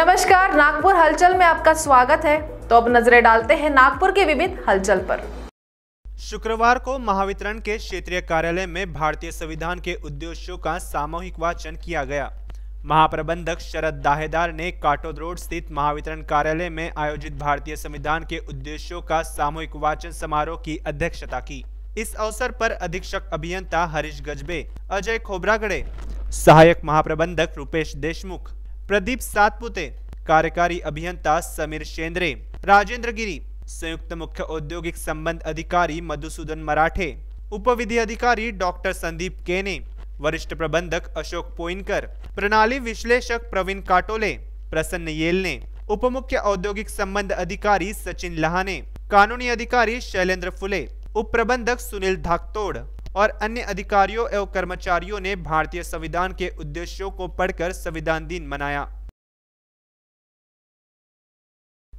नमस्कार नागपुर हलचल में आपका स्वागत है तो अब नजरें डालते हैं नागपुर के विविध हलचल पर शुक्रवार को महावितरण के क्षेत्रीय कार्यालय में भारतीय संविधान के उद्देश्यों का सामूहिक वाचन किया गया महाप्रबंधक शरद दाहेदार ने काटोद रोड स्थित महावितरण कार्यालय में आयोजित भारतीय संविधान के उद्देश्यों का सामूहिक वाचन समारोह की अध्यक्षता की इस अवसर पर अधीक्षक अभियंता हरीश गजबे अजय खोबरागड़े सहायक महाप्रबंधक रूपेश देशमुख प्रदीप सातपुते कार्यकारी अभियंता समीर शेंद्रे राजेंद्र गिरी संयुक्त मुख्य औद्योगिक संबंध अधिकारी मधुसूदन मराठे उपविधि अधिकारी डॉक्टर संदीप केने वरिष्ठ प्रबंधक अशोक पोइनकर प्रणाली विश्लेषक प्रवीण काटोले प्रसन्न येलने उप मुख्य औद्योगिक संबंध अधिकारी सचिन लहाने कानूनी अधिकारी शैलेंद्र फुले उप प्रबंधक सुनील धाकतोड़ और अन्य अधिकारियों एवं कर्मचारियों ने भारतीय संविधान के उद्देश्यों को पढ़कर संविधान दिन मनाया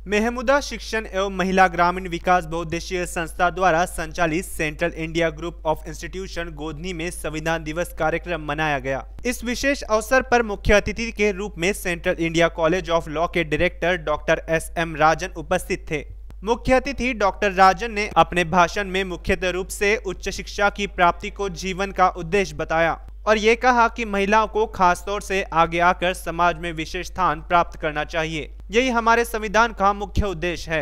मेहमुदा शिक्षण एवं महिला ग्रामीण विकास बहुद्देशीय संस्था द्वारा संचालित Central India group of institution Godhani में संविधान दिवस कार्यक्रम मनाया गया इस विशेष अवसर पर मुख्य अतिथि के रूप में Central India College of Law के director doctor S M Rajan उपस्थित थे मुख्य अतिथि डॉक्टर राजन ने अपने भाषण में मुख्यतः रूप से उच्च शिक्षा की प्राप्ति को जीवन का उद्देश्य बताया और ये कहा कि महिलाओं को खासतौर से आगे आकर समाज में विशेष स्थान प्राप्त करना चाहिए यही हमारे संविधान का मुख्य उद्देश्य है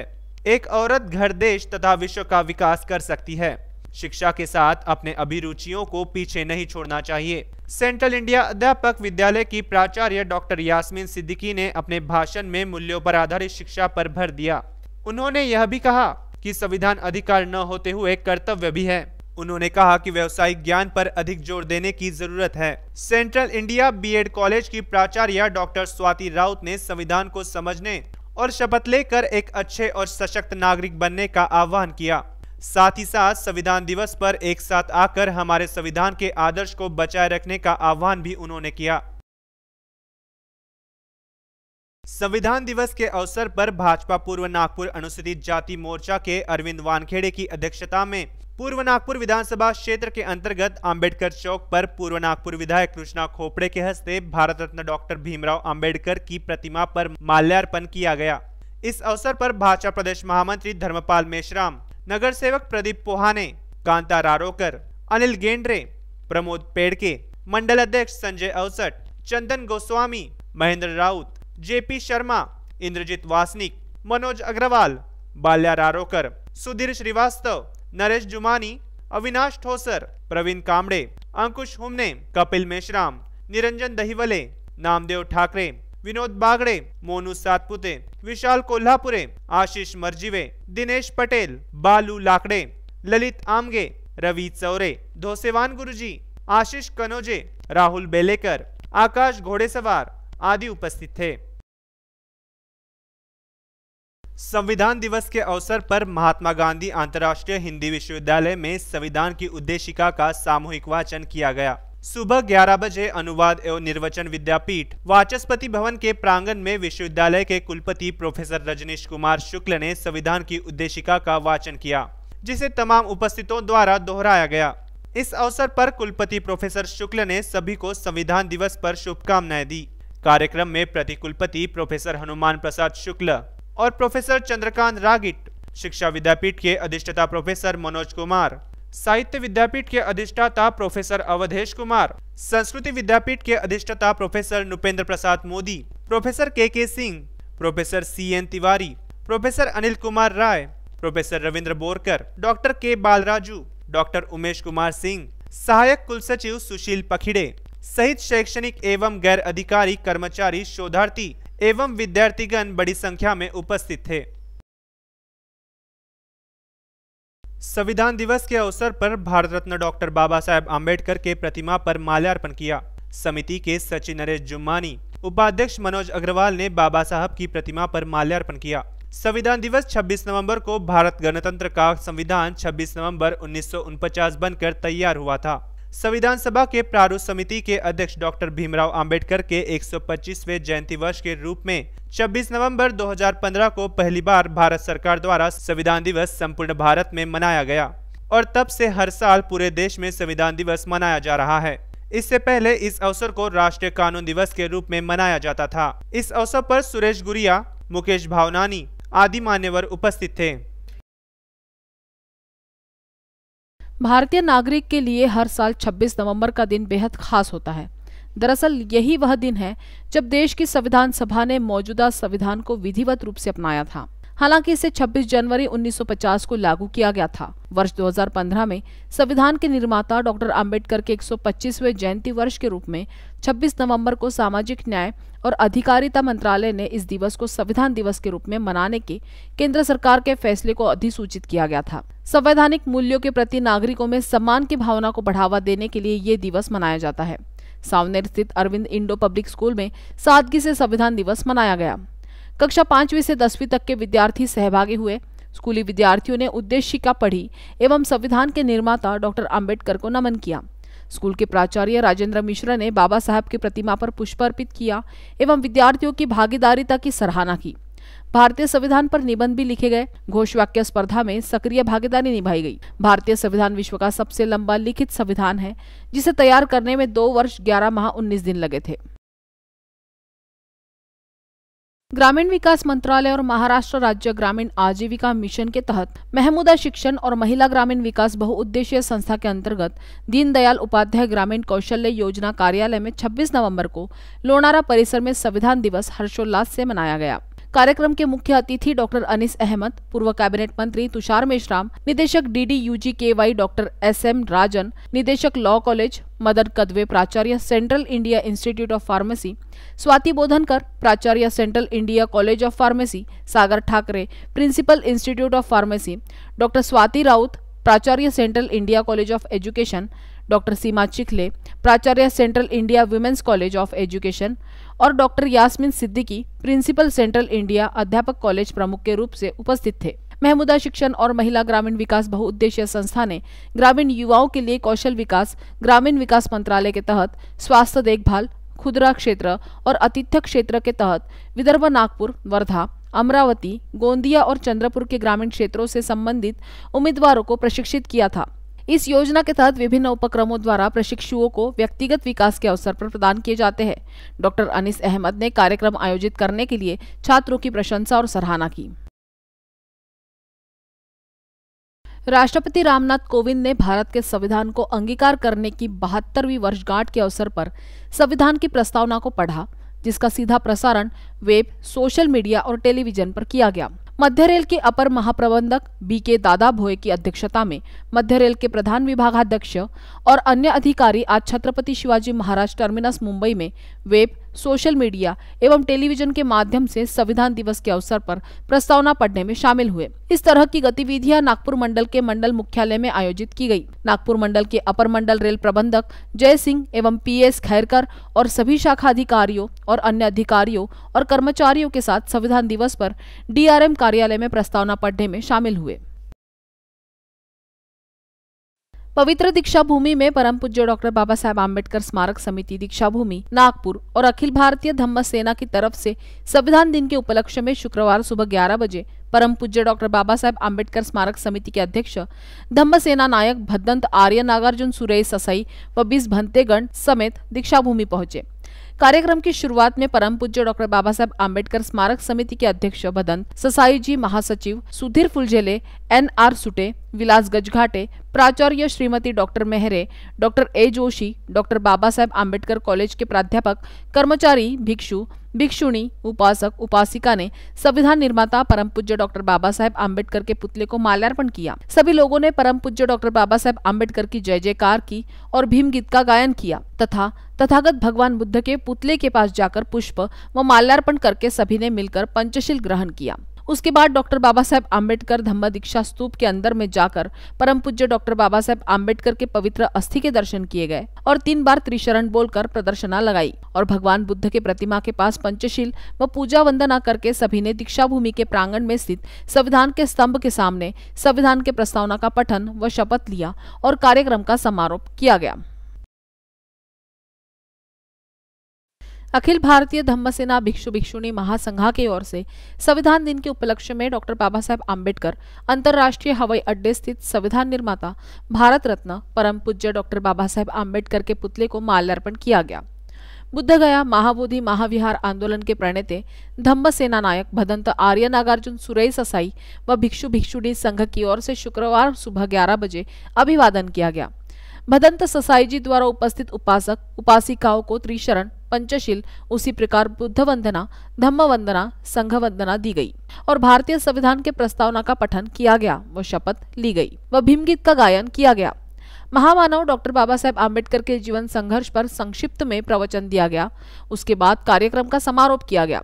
एक औरत घर देश तथा विश्व का विकास कर सकती है शिक्षा के साथ अपने अभिरुचियों को पीछे नहीं छोड़ना चाहिए सेंट्रल इंडिया अध्यापक विद्यालय की प्राचार्य डॉक्टर यास्मीन सिद्दीकी ने अपने भाषण में मूल्यों पर आधारित शिक्षा पर भर दिया उन्होंने यह भी कहा कि संविधान अधिकार न होते हुए कर्तव्य भी है उन्होंने कहा कि व्यवसायिक ज्ञान पर अधिक जोर देने की जरूरत है सेंट्रल इंडिया बीएड कॉलेज की प्राचार्य डॉक्टर स्वाति राउत ने संविधान को समझने और शपथ लेकर एक अच्छे और सशक्त नागरिक बनने का आह्वान किया साथ ही साथ संविधान दिवस पर एक साथ आकर हमारे संविधान के आदर्श को बचाए रखने का आह्वान भी उन्होंने किया संविधान दिवस के अवसर पर भाजपा पूर्व नागपुर अनुसूचित जाति मोर्चा के अरविंद वानखेड़े की अध्यक्षता में पूर्व नागपुर विधानसभा क्षेत्र के अंतर्गत अंबेडकर चौक पर पूर्व नागपुर विधायक कृष्णा खोपड़े के हस्ते भारत रत्न डॉक्टर भीमराव अंबेडकर की प्रतिमा पर माल्यार्पण किया गया इस अवसर पर भाजपा प्रदेश महामंत्री धर्मपाल मेशराम नगर सेवक प्रदीप पोहाने कांता रारोकर अनिल गेंडरे प्रमोद पेड़के मंडल अध्यक्ष संजय अवसठ चंदन गोस्वामी महेंद्र राउत जेपी शर्मा इंद्रजीत वासनिक मनोज अग्रवाल बाल्या रारोकर सुधीर श्रीवास्तव नरेश जुमानी अविनाश ठोसर प्रवीण कामड़े अंकुश हुमने कपिल मेश्राम निरंजन दहिवले नामदेव ठाकरे विनोद बागड़े मोनू सातपुते विशाल कोल्हापुरे आशीष मर्जीवे दिनेश पटेल बालू लाकड़े ललित आमगे रवि चौरे धोसेवान गुरुजी आशीष कनोजे राहुल बेलेकर आकाश घोड़ेसवार आदि उपस्थित थे संविधान दिवस के अवसर पर महात्मा गांधी अंतर्राष्ट्रीय हिंदी विश्वविद्यालय में संविधान की उद्देशिका का सामूहिक वाचन किया गया सुबह 11 बजे अनुवाद एवं निर्वचन विद्यापीठ वाचस्पति भवन के प्रांगण में विश्वविद्यालय के कुलपति प्रोफेसर रजनीश कुमार शुक्ल ने संविधान की उद्देशिका का वाचन किया जिसे तमाम उपस्थितों द्वारा दोहराया गया इस अवसर पर कुलपति प्रोफेसर शुक्ल ने सभी को संविधान दिवस पर शुभकामनाएं दी कार्यक्रम में प्रति कुलपति प्रोफेसर हनुमान प्रसाद शुक्ल और प्रोफेसर चंद्रकांत रागिट शिक्षा विद्यापीठ के अधिष्ठाता प्रोफेसर मनोज कुमार साहित्य विद्यापीठ के अधिष्ठाता प्रोफेसर अवधेश कुमार संस्कृति विद्यापीठ के अधिष्ठाता professor Nupendra Prasad Modi professor K K Singh professor C N Tiwari professor Anil Kumar Rai professor Ravindra Borkar doctor K Balraju doctor Umesh Kumar Singh सहायक कुल सचिव सुशील पखिड़े सहित शैक्षणिक एवं गैर अधिकारी कर्मचारी शोधार्थी एवं विद्यार्थीगण बड़ी संख्या में उपस्थित थे संविधान दिवस के अवसर पर भारत रत्न डॉक्टर बाबा साहेब आम्बेडकर के प्रतिमा पर माल्यार्पण किया समिति के सचिव नरेश जुम्मानी उपाध्यक्ष मनोज अग्रवाल ने बाबा साहब की प्रतिमा पर माल्यार्पण किया संविधान दिवस 26 नवंबर को भारत गणतंत्र का संविधान 26 नवंबर उन्नीस बनकर तैयार हुआ था संविधान सभा के प्रारूप समिति के अध्यक्ष डॉक्टर भीमराव अंबेडकर के 125वें जयंती वर्ष के रूप में 26 नवंबर 2015 को पहली बार भारत सरकार द्वारा संविधान दिवस संपूर्ण भारत में मनाया गया और तब से हर साल पूरे देश में संविधान दिवस मनाया जा रहा है इससे पहले इस अवसर को राष्ट्रीय कानून दिवस के रूप में मनाया जाता था इस अवसर पर सुरेश गुरिया मुकेश भावनानी आदि मान्यवर उपस्थित थे भारतीय नागरिक के लिए हर साल 26 नवंबर का दिन बेहद खास होता है दरअसल यही वह दिन है जब देश की संविधान सभा ने मौजूदा संविधान को विधिवत रूप से अपनाया था हालांकि इसे 26 जनवरी 1950 को लागू किया गया था वर्ष 2015 में संविधान के निर्माता डॉक्टर अंबेडकर के 125वें जयंती वर्ष के रूप में 26 नवंबर को सामाजिक न्याय और अधिकारिता मंत्रालय ने इस दिवस को संविधान दिवस के रूप में मनाने के केंद्र सरकार के फैसले को अधिसूचित किया गया था संवैधानिक मूल्यों के प्रति नागरिकों में सम्मान की भावना को बढ़ावा देने के लिए ये दिवस मनाया जाता है सावनेर स्थित अरविंद इंडो पब्लिक स्कूल में सादगी से संविधान दिवस मनाया गया कक्षा पांचवी से दसवीं तक के विद्यार्थी सहभागी हुए स्कूली विद्यार्थियों ने उद्देशिका पढ़ी एवं संविधान के निर्माता डॉक्टर आम्बेडकर को नमन किया स्कूल के प्राचार्य राजेंद्र मिश्रा ने बाबा साहब की प्रतिमा पर पुष्प अर्पित किया एवं विद्यार्थियों की भागीदारिता की सराहना की भारतीय संविधान पर निबंध भी लिखे गए घोष वाक्य स्पर्धा में सक्रिय भागीदारी निभाई गई भारतीय संविधान विश्व का सबसे लंबा लिखित संविधान है जिसे तैयार करने में दो वर्ष ग्यारह माह उन्नीस दिन लगे थे ग्रामीण विकास मंत्रालय और महाराष्ट्र राज्य ग्रामीण आजीविका मिशन के तहत महमूदा शिक्षण और महिला ग्रामीण विकास बहुउद्देशीय संस्था के अंतर्गत दीनदयाल उपाध्याय ग्रामीण कौशल्य योजना कार्यालय में 26 नवंबर को लोनारा परिसर में संविधान दिवस हर्षोल्लास से मनाया गया कार्यक्रम के मुख्य अतिथि डॉक्टर अनिस अहमद पूर्व कैबिनेट मंत्री तुषार मेश्राम निदेशक D D U G K Y doctor S M Rajan निदेशक लॉ कॉलेज मदन कदवे प्राचार्य Central India Institute of Pharmacy Swati Bodhankar प्राचार्य Central India College of Pharmacy Sagar Thackeray principal Institute of Pharmacy doctor Swati Raut प्राचार्य Central India College of Education doctor Seema Chikhale प्राचार्य Central India women's College of Education और doctor Yasmin Siddiqui principal Central India अध्यापक college प्रमुख के रूप से उपस्थित थे महमूदा शिक्षण और महिला ग्रामीण विकास बहुउद्देशीय संस्था ने ग्रामीण युवाओं के लिए कौशल विकास ग्रामीण विकास मंत्रालय के तहत स्वास्थ्य देखभाल खुदरा क्षेत्र और अतिथ्य क्षेत्र के तहत विदर्भ नागपुर वर्धा अमरावती गोंदिया और चंद्रपुर के ग्रामीण क्षेत्रों से संबंधित उम्मीदवारों को प्रशिक्षित किया था इस योजना के तहत विभिन्न उपक्रमों द्वारा प्रशिक्षुओं को व्यक्तिगत विकास के अवसर पर प्रदान किए जाते हैं डॉक्टर अनिस अहमद ने कार्यक्रम आयोजित करने के लिए छात्रों की प्रशंसा और सराहना की राष्ट्रपति रामनाथ कोविंद ने भारत के संविधान को अंगीकार करने की बहत्तरवीं वर्षगांठ के अवसर पर संविधान की प्रस्तावना को पढ़ा जिसका सीधा प्रसारण वेब सोशल मीडिया और टेलीविजन पर किया गया मध्य रेल के अपर महाप्रबंधक बी के दादा भोए की अध्यक्षता में मध्य रेल के प्रधान विभागाध्यक्ष और अन्य अधिकारी आज छत्रपति शिवाजी महाराज टर्मिनस मुंबई में वेब सोशल मीडिया एवं टेलीविजन के माध्यम से संविधान दिवस के अवसर पर प्रस्तावना पढ़ने में शामिल हुए इस तरह की गतिविधियां नागपुर मंडल के मंडल मुख्यालय में आयोजित की गई नागपुर मंडल के अपर मंडल रेल प्रबंधक जय सिंह एवं पीएस खैरकर और सभी शाखा अधिकारियों और अन्य अधिकारियों और कर्मचारियों के साथ संविधान दिवस पर डीआरएम कार्यालय में प्रस्तावना पढ़ने में शामिल हुए पवित्र दीक्षा भूमि में परम पूज्य डॉक्टर बाबा साहेब आम्बेडकर स्मारक समिति दीक्षा भूमि नागपुर और अखिल भारतीय धम्म सेना की तरफ से संविधान दिन के उपलक्ष्य में शुक्रवार सुबह ग्यारह बजे परम पूज्य डॉक्टर बाबा साहेब आम्बेडकर स्मारक समिति के अध्यक्ष धम्म सेना नायक भद्दंत आर्य नागार्जुन सुरेश ससई व बीस भंतेगण समेत दीक्षा भूमि पहुंचे कार्यक्रम की शुरुआत में परम पूज्य डॉक्टर बाबा साहेब आम्बेडकर स्मारक समिति के अध्यक्ष भदंत ससाई जी महासचिव सुधीर फुलझेले एन आर सुटे विलास गजघाटे प्राचार्य Shrimati doctor Mehre doctor A Joshi doctor Baba Saheb Ambedkar college के प्राध्यापक कर्मचारी भिक्षु भिक्षुणी उपासक उपासिका ने संविधान निर्माता परम पूज्य डॉक्टर बाबा साहेब आम्बेडकर के पुतले को माल्यार्पण किया सभी लोगों ने परम पूज्य डॉक्टर बाबा साहेब आम्बेडकर की जय जयकार की और भीम गीत का गायन किया तथा तथागत भगवान बुद्ध के पुतले के पास जाकर पुष्प व माल्यार्पण करके सभी ने मिलकर पंचशील ग्रहण किया उसके बाद डॉक्टर बाबा साहेब आम्बेडकर धम्म दीक्षा स्तूप के अंदर में जाकर परम पूज्य डॉक्टर बाबा साहेब आम्बेडकर के पवित्र अस्थि के दर्शन किए गए और तीन बार त्रिशरण बोलकर प्रदर्शना लगाई और भगवान बुद्ध के प्रतिमा के पास पंचशील व पूजा वंदना करके सभी ने दीक्षा भूमि के प्रांगण में स्थित संविधान के स्तंभ के सामने संविधान के प्रस्तावना का पठन व शपथ लिया और कार्यक्रम का समारोह किया गया अखिल भारतीय धम्म सेना भिक्षु भिक्षुणी महासंघा की ओर से संविधान दिन के उपलक्ष्य में डॉक्टर बाबा साहेब आम्बेडकर अंतर्राष्ट्रीय हवाई अड्डे स्थित संविधान निर्माता भारत रत्न परम पूज्य डॉक्टर बाबा साहेब आम्बेडकर के पुतले को माल्यार्पण किया गया बुद्ध गया महाबोधि महाविहार आंदोलन के प्रणेते धम्म सेना नायक भदंत आर्य नागार्जुन सुरेश ससाई व भिक्षु भिक्षुणी संघ की ओर से शुक्रवार सुबह ग्यारह बजे अभिवादन किया गया भदंत ससाई जी द्वारा उपस्थित उपासक उपासिकाओं को त्रिशरण पंचशील उसी प्रकार बुद्ध वंदना धम्म वंदना संघ वंदना दी गई और भारतीय संविधान के प्रस्तावना का पठन किया गया व शपथ ली गई व भीमगीत का गायन किया गया महामानव डॉक्टर बाबा साहेब आम्बेडकर के जीवन संघर्ष पर संक्षिप्त में प्रवचन दिया गया उसके बाद कार्यक्रम का समारोह किया गया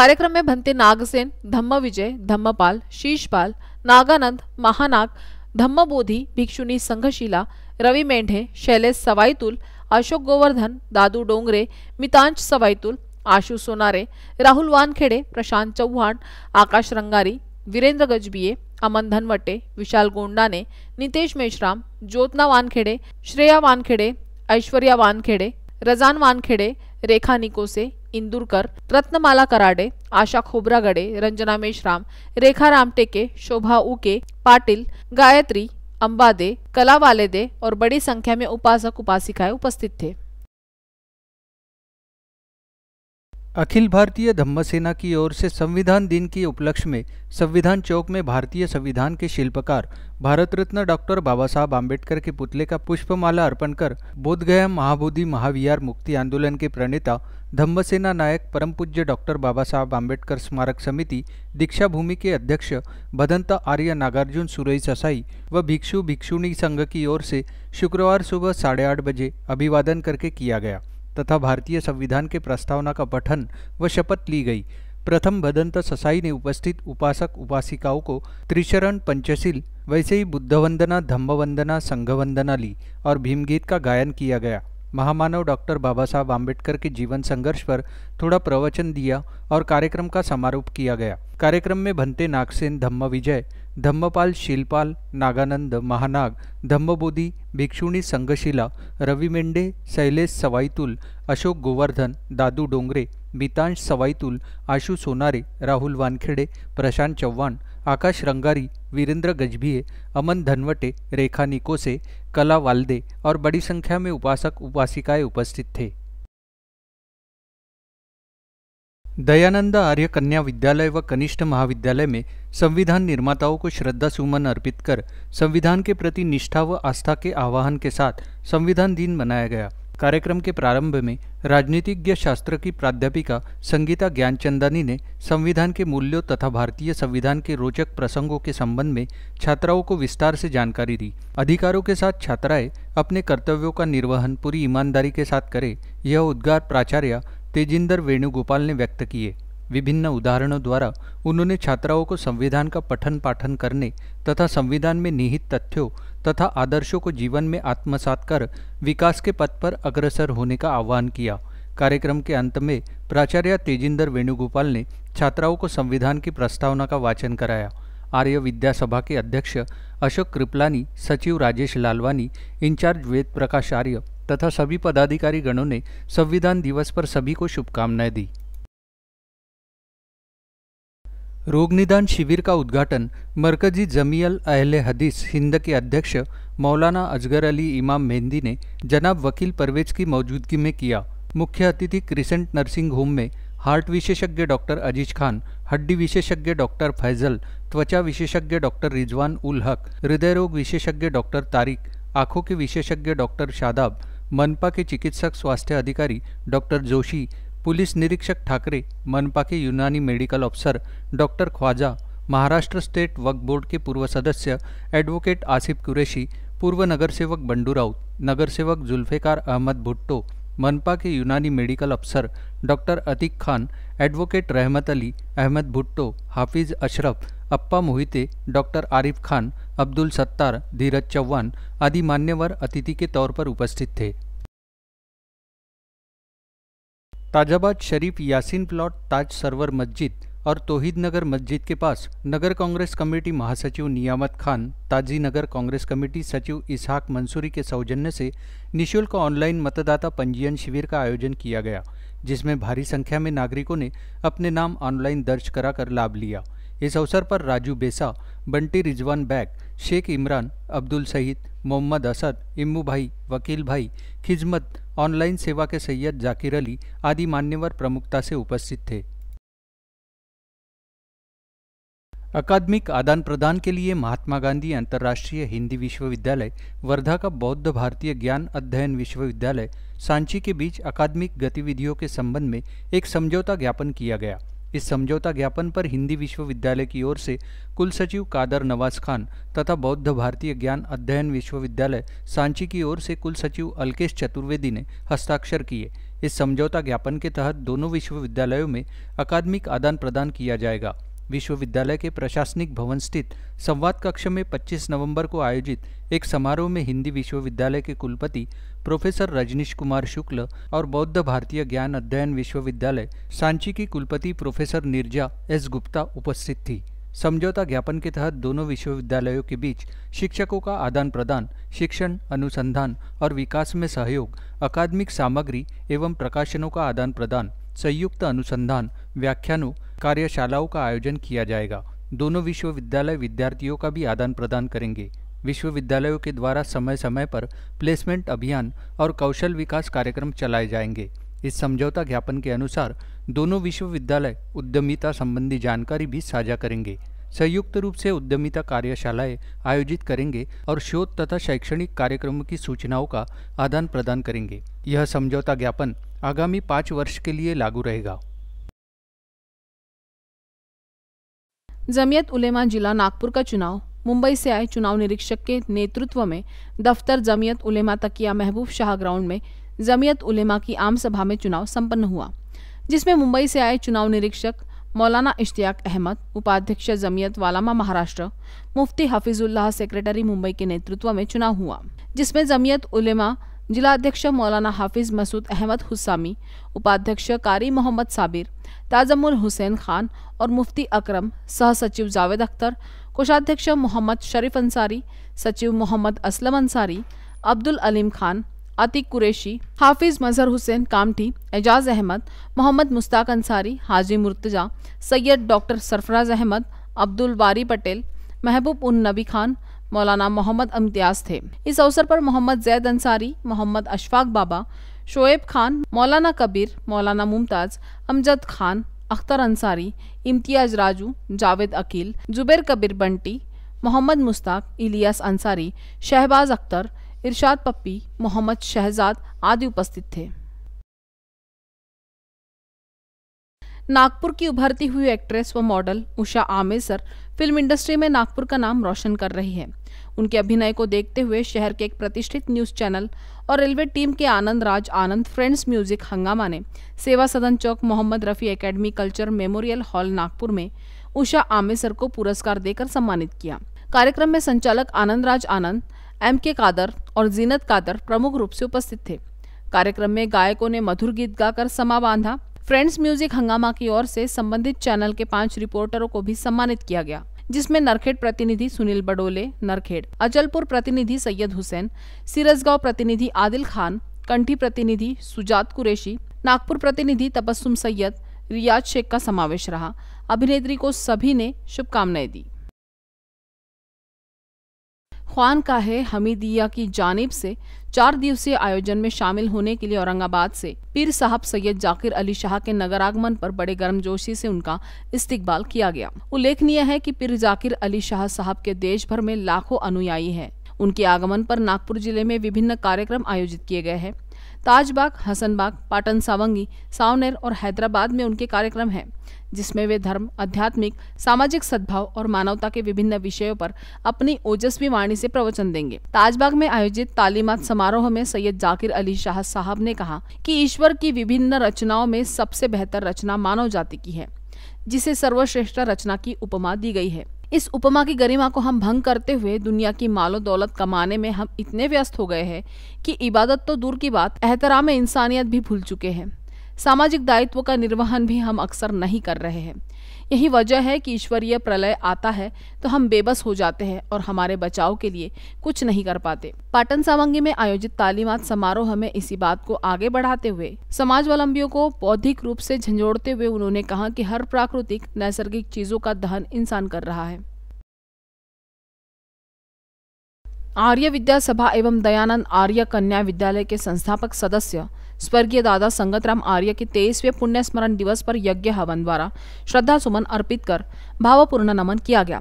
कार्यक्रम में भंते नागसेन धम्म विजय धम्मपाल शीशपाल नागानंद महानाग धम्मबोधि भिक्षुनी संघशिला रवि मेंढे शैलेश सवाईतुल अशोक गोवर्धन दादू डोंगरे मितांश सवाईतुल आशु सोनारे राहुल वानखेडे प्रशांत चव्हाण आकाश रंगारी वीरेंद्र गजबीए अमन धनवटे विशाल गोंडाने नितेश मेश्राम ज्योतना वानखेडे श्रेया वानखेडे ऐश्वर्या वानखेडे रजान वानखेडे रेखा निकोसे इंदुरकर रत्नमाला कराडे आशा खोब्रागडे रंजना मेश्राम रेखा रामटेके शोभा उके पाटिल गायत्री दे कला वाले दे और बड़ी संख्या में उपासक उपासिकाएं उपस्थित थे अखिल भारतीय धम्म सेना की ओर से संविधान दिन के उपलक्ष्य में संविधान चौक में भारतीय संविधान के शिल्पकार भारत रत्न डॉक्टर बाबा साहब आम्बेडकर के पुतले का पुष्पमाला अर्पण कर बोधगया महाबोधि महाविहार मुक्ति आंदोलन के प्रणेता धम्म सेना नायक परम पूज्य डॉक्टर बाबा साहब आम्बेडकर स्मारक समिति दीक्षा भूमि के अध्यक्ष भदंत आर्य नागार्जुन सुरई ससाई व भिक्षु भिक्षुणी संघ की ओर से शुक्रवार सुबह साढ़े आठ बजे अभिवादन करके किया गया तथा भारतीय संविधान के प्रस्तावना का पठन व शपथ ली गई प्रथम भदंत ससाई ने उपस्थित उपासक उपासिकाओं को त्रिशरण पंचशील वैसे ही बुद्ध वंदना धम्म वंदना संघ वंदना ली और भीमगीत का गायन किया गया महामानव डॉक्टर बाबा साहब आम्बेडकर के जीवन संघर्ष पर थोड़ा प्रवचन दिया और कार्यक्रम का समारोप किया गया कार्यक्रम में भंते नागसेन धम्म विजय धम्मपाल शिलपाल नागानंद महानाग धम्मबोधी भिक्षुणी संघशिला रविमेंडे मेंढे शैलेश सवाईतुल अशोक गोवर्धन दादू डोंगरे मितांश सवाईतुल आशु सोनारे राहुल वानखेडे प्रशांत चव्हाण आकाश रंगारी वीरेंद्र गजभिये अमन धनवटे रेखा निकोसे कला वाल्दे और बड़ी संख्या में उपासक उपासिकाएं उपस्थित थे दयानंद आर्य कन्या विद्यालय व कनिष्ठ महाविद्यालय में संविधान निर्माताओं को श्रद्धा सुमन अर्पित कर संविधान के प्रति निष्ठा व आस्था के आह्वान के साथ संविधान दिन मनाया गया कार्यक्रम के प्रारंभ में राजनीतिज्ञ शास्त्र की प्राध्यापिका संगीता ज्ञानचंदानी ने संविधान के मूल्यों तथा भारतीय संविधान के रोचक प्रसंगों के संबंध में छात्राओं को विस्तार से जानकारी दी अधिकारों के साथ छात्राएं अपने कर्तव्यों का निर्वहन पूरी ईमानदारी के साथ करें यह उद्गार प्राचार्य तेजिंदर वेणुगोपाल ने व्यक्त किए विभिन्न उदाहरणों द्वारा उन्होंने छात्राओं को संविधान का पठन पाठन करने तथा संविधान में निहित तथ्यों तथा आदर्शों को जीवन में आत्मसात कर विकास के पथ पर अग्रसर होने का आह्वान किया कार्यक्रम के अंत में प्राचार्य तेजिंदर वेणुगोपाल ने छात्राओं को संविधान की प्रस्तावना का वाचन कराया आर्य विद्यासभा के अध्यक्ष अशोक कृपलानी सचिव राजेश लालवानी इंचार्ज वेद प्रकाश आर्य तथा सभी पदाधिकारी गणों ने संविधान दिवस पर सभी को शुभकामनाएं दी रोग निदान शिविर का उद्घाटन मरकजी जमीयल अहले हदीस हिंद के अध्यक्ष मौलाना अजगर अली इमाम मेहंदी ने जनाब वकील परवेज की मौजूदगी में किया मुख्य अतिथि क्रिसेंट नर्सिंग होम में हार्ट विशेषज्ञ डॉक्टर अजीज खान हड्डी विशेषज्ञ डॉक्टर फैजल त्वचा विशेषज्ञ डॉक्टर रिजवान उल हक हृदय रोग विशेषज्ञ डॉक्टर तारिक आंखों के विशेषज्ञ डॉक्टर शादाब मनपा के चिकित्सक स्वास्थ्य अधिकारी डॉक्टर जोशी पुलिस निरीक्षक ठाकरे मनपा के Unani medical officer doctor Khwaja Maharashtra state Waqf board के पूर्व सदस्य एडवोकेट आसिफ कुरैशी पूर्व नगर सेवक बंडू राउत नगर सेवक जुल्फेकार अहमद भुट्टो मनपा के यूनानी मेडिकल अफसर डॉक्टर अतीक खान एडवोकेट रहमत अली अहमद भुट्टो हाफिज़ अशरफ अप्पा मोहिते डॉक्टर आरिफ खान अब्दुल सत्तार धीरज चौहान आदि मान्यवर अतिथि के तौर पर उपस्थित थे ताजाबाद शरीफ यासीन प्लॉट ताज सरवर मस्जिद और तोहिद नगर मस्जिद के पास नगर कांग्रेस कमेटी महासचिव नियामत खान ताजी नगर कांग्रेस कमेटी सचिव इसहाक मंसूरी के सौजन्य से निशुल्क ऑनलाइन मतदाता पंजीयन शिविर का आयोजन किया गया जिसमें भारी संख्या में नागरिकों ने अपने नाम ऑनलाइन दर्ज कराकर लाभ लिया इस अवसर पर राजू बेसा बंटी रिजवान बैग शेख इमरान अब्दुल सईद मोहम्मद असद इम्मू भाई वकील भाई खिजमत ऑनलाइन सेवा के सैयद जाकिर अली आदि मान्यवर प्रमुखता से उपस्थित थे अकादमिक आदान प्रदान के लिए महात्मा गांधी अंतर्राष्ट्रीय हिंदी विश्वविद्यालय वर्धा का बौद्ध भारतीय ज्ञान अध्ययन विश्वविद्यालय सांची के बीच अकादमिक गतिविधियों के संबंध में एक समझौता ज्ञापन किया गया इस समझौता ज्ञापन पर हिंदी विश्वविद्यालय की ओर से कुल सचिव कादर नवाज खान तथा बौद्ध भारतीय ज्ञान अध्ययन विश्वविद्यालय सांची की ओर से कुल सचिव अल्केश चतुर्वेदी ने हस्ताक्षर किए इस समझौता ज्ञापन के तहत दोनों विश्वविद्यालयों में अकादमिक आदान प्रदान किया जाएगा विश्वविद्यालय के प्रशासनिक भवन स्थित संवाद कक्ष में 25 नवंबर को आयोजित एक समारोह में हिंदी विश्वविद्यालय के कुलपति प्रोफेसर रजनीश कुमार शुक्ल और बौद्ध भारतीय ज्ञान अध्ययन विश्वविद्यालय सांची की कुलपति प्रोफेसर निर्जा एस गुप्ता उपस्थित थी समझौता ज्ञापन के तहत दोनों विश्वविद्यालयों के बीच शिक्षकों का आदान प्रदान शिक्षण अनुसंधान और विकास में सहयोग अकादमिक सामग्री एवं प्रकाशनों का आदान प्रदान संयुक्त अनुसंधान व्याख्यानों कार्यशालाओं का आयोजन किया जाएगा दोनों विश्वविद्यालय विद्यार्थियों का भी आदान प्रदान करेंगे विश्वविद्यालयों के द्वारा समय समय पर प्लेसमेंट अभियान और कौशल विकास कार्यक्रम चलाए जाएंगे इस समझौता ज्ञापन के अनुसार दोनों विश्वविद्यालय उद्यमिता संबंधी जानकारी भी साझा करेंगे संयुक्त रूप से उद्यमिता कार्यशालाएं आयोजित करेंगे और शोध तथा शैक्षणिक कार्यक्रमों की सूचनाओं का आदान प्रदान करेंगे यह समझौता ज्ञापन आगामी पाँच वर्ष के लिए लागू रहेगा जमीयत उलेमा जिला नागपुर का चुनाव मुंबई से आए चुनाव निरीक्षक के नेतृत्व में दफ्तर जमीयत उलेमा तकिया महबूब शाह ग्राउंड में जमीयत उलेमा की आम सभा में चुनाव संपन्न हुआ जिसमें मुंबई से आए चुनाव निरीक्षक मौलाना इश्तियाक अहमद उपाध्यक्ष जमीयत वालामा महाराष्ट्र मुफ्ती हफीजुल्लाह सेक्रेटरी मुंबई के नेतृत्व में चुनाव हुआ जिसमें जमीयत उलेमा जिलाध्यक्ष मौलाना हाफिज मसूद अहमद हुसामी उपाध्यक्ष कारी मोहम्मद साबिर ताजमुल हुसैन खान और मुफ्ती अकरम सह सचिव जावेद अख्तर कोषाध्यक्ष मोहम्मद शरीफ अंसारी सचिव मोहम्मद असलम अंसारी अब्दुल अलीम खान अतिक कुरैशी हाफिज मजहर हुसैन कामठी एजाज अहमद मोहम्मद मुस्ताक अंसारी हाजी मुर्तजा सैयद डॉक्टर सरफराज अहमद अब्दुल बारी पटेल महबूब उन नबी खान मौलाना मोहम्मद अम्तियाज थे इस अवसर पर मोहम्मद जैद अंसारी मोहम्मद अशफाक बाबा शोएब खान मौलाना कबीर मौलाना मुमताज अमजद खान अख्तर अंसारी इम्तियाज राजू जावेद अकील जुबेर कबीर बंटी मोहम्मद मुस्ताक इलियास अंसारी शहबाज अख्तर इरशाद पप्पी मोहम्मद शहजाद आदि उपस्थित थे नागपुर की उभरती हुई एक्ट्रेस व model Usha Amesar film industry में नागपुर का नाम रोशन कर रही है उनके अभिनय को देखते हुए शहर के एक प्रतिष्ठित न्यूज चैनल और रेलवे टीम के आनंद राज आनंद फ्रेंड्स म्यूजिक हंगामा ने Seva Sadan Chowk Mohammad Rafi academy culture memorial hall Nagpur में उषा आमेसर को पुरस्कार देकर सम्मानित किया कार्यक्रम में संचालक आनंद राज आनंद एम के कादर और जीनत कादर प्रमुख रूप से उपस्थित थे कार्यक्रम में गायकों ने मधुर गीत गाकर समा बांधा फ्रेंड्स म्यूजिक हंगामा की ओर से संबंधित चैनल के पांच रिपोर्टरों को भी सम्मानित किया गया जिसमें नरखेड़ प्रतिनिधि सुनील बडोले नरखेड़ अजलपुर प्रतिनिधि सैयद हुसैन सिरसगांव प्रतिनिधि आदिल खान कंठी प्रतिनिधि सुजात कुरेशी नागपुर प्रतिनिधि तबस्सुम सैयद रियाज शेख का समावेश रहा अभिनेत्री को सभी ने शुभकामनाएं दी खान का है हमीदिया की जानिब से चार दिवसीय आयोजन में शामिल होने के लिए औरंगाबाद से पीर साहब सैयद जाकिर अली शाह के नगर आगमन पर बड़े गर्मजोशी से उनका इस्तकबाल किया गया उल्लेखनीय है कि पीर जाकिर अली शाह साहब के देश भर में लाखों अनुयायी हैं उनके आगमन पर नागपुर जिले में विभिन्न कार्यक्रम आयोजित किए गए हैं ताजबाग हसनबाग पाटन सावंगी सावनेर और हैदराबाद में उनके कार्यक्रम हैं जिसमें वे धर्म आध्यात्मिक सामाजिक सद्भाव और मानवता के विभिन्न विषयों पर अपनी ओजस्वी वाणी से प्रवचन देंगे ताजबाग में आयोजित तालीमात समारोह में सैयद जाकिर अली शाह साहब ने कहा कि ईश्वर की विभिन्न रचनाओं में सबसे बेहतर रचना मानव जाति की है जिसे सर्वश्रेष्ठ रचना की उपमा दी गई है इस उपमा की गरिमा को हम भंग करते हुए दुनिया की मालो दौलत कमाने में हम इतने व्यस्त हो गए हैं कि इबादत तो दूर की बात एहतराम इंसानियत भी भूल चुके हैं सामाजिक दायित्व का निर्वहन भी हम अक्सर नहीं कर रहे हैं यही वजह है कि ईश्वरीय प्रलय आता है तो हम बेबस हो जाते हैं और हमारे बचाव के लिए कुछ नहीं कर पाते पाटन सावंगी में आयोजित तालीमात समारोह में इसी बात को आगे बढ़ाते हुए समाजवलंबियों को बौद्धिक रूप से झंझोड़ते हुए उन्होंने कहा कि हर प्राकृतिक नैसर्गिक चीजों का दहन इंसान कर रहा है आर्य विद्या सभा एवं दयानंद आर्य कन्या विद्यालय के संस्थापक सदस्य स्वर्गीय दादा संगतराम आर्य के तेईसवें पुण्य स्मरण दिवस पर यज्ञ हवन द्वारा श्रद्धा सुमन अर्पित कर भावपूर्ण नमन किया गया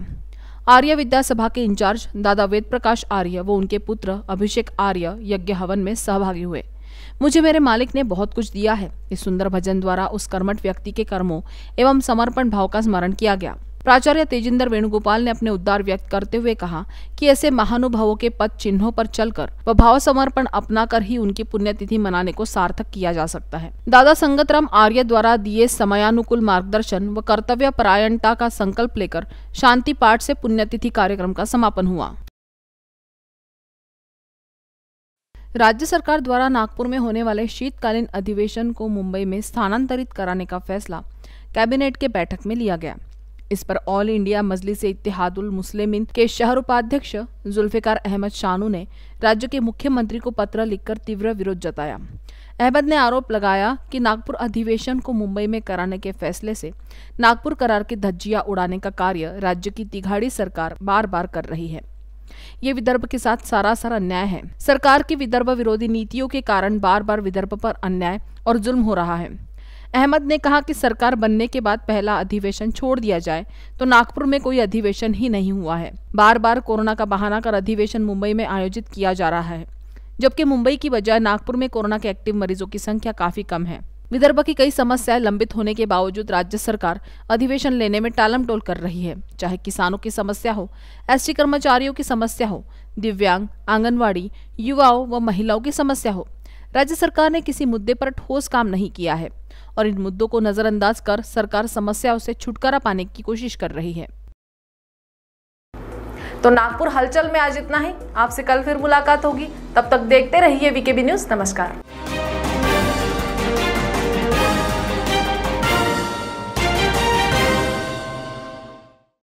आर्य विद्या सभा के इंचार्ज दादा वेद प्रकाश आर्य व उनके पुत्र अभिषेक आर्य यज्ञ हवन में सहभागी हुए मुझे मेरे मालिक ने बहुत कुछ दिया है इस सुंदर भजन द्वारा उस कर्मठ व्यक्ति के कर्मों एवं समर्पण भाव का स्मरण किया गया प्राचार्य तेजिंदर वेणुगोपाल ने अपने उद्धार व्यक्त करते हुए कहा कि ऐसे महानुभावों के पद चिन्हों पर चलकर व भाव समर्पण अपना कर ही उनकी पुण्यतिथि मनाने को सार्थक किया जा सकता है दादा राम आर्य द्वारा दिए समयानुकूल मार्गदर्शन व कर्तव्य परायणता का संकल्प लेकर शांति पाठ से पुण्यतिथि कार्यक्रम का समापन हुआ राज्य सरकार द्वारा नागपुर में होने वाले शीतकालीन अधिवेशन को मुंबई में स्थानांतरित कराने का फैसला कैबिनेट के बैठक में लिया गया इस पर ऑल इंडिया मजलिस इतिहादुल मुस्लिम के शहर उपाध्यक्ष जुल्फिकार अहमद शानू ने राज्य के मुख्यमंत्री को पत्र लिखकर तीव्र विरोध जताया अहमद ने आरोप लगाया कि नागपुर अधिवेशन को मुंबई में कराने के फैसले से नागपुर करार की धज्जियां उड़ाने का कार्य राज्य की तिघाड़ी सरकार बार बार कर रही है ये विदर्भ के साथ सारा सारा अन्याय है सरकार की विदर्भ विरोधी नीतियों के कारण बार बार विदर्भ पर अन्याय और जुल्म हो रहा है अहमद ने कहा कि सरकार बनने के बाद पहला अधिवेशन छोड़ दिया जाए तो नागपुर में कोई अधिवेशन ही नहीं हुआ है बार बार कोरोना का बहाना कर अधिवेशन मुंबई में आयोजित किया जा रहा है जबकि मुंबई की बजाय नागपुर में कोरोना के एक्टिव मरीजों की संख्या काफी कम है विदर्भ की कई समस्याएं लंबित होने के बावजूद राज्य सरकार अधिवेशन लेने में टालम टोल कर रही है चाहे किसानों की समस्या हो एस कर्मचारियों की समस्या हो दिव्यांग आंगनवाड़ी युवाओं व महिलाओं की समस्या हो राज्य सरकार ने किसी मुद्दे पर ठोस काम नहीं किया है और इन मुद्दों को नजरअंदाज कर सरकार समस्याओं से छुटकारा पाने की कोशिश कर रही है तो नागपुर हलचल में आज इतना ही आपसे कल फिर मुलाकात होगी तब तक देखते रहिए वीकेबी न्यूज नमस्कार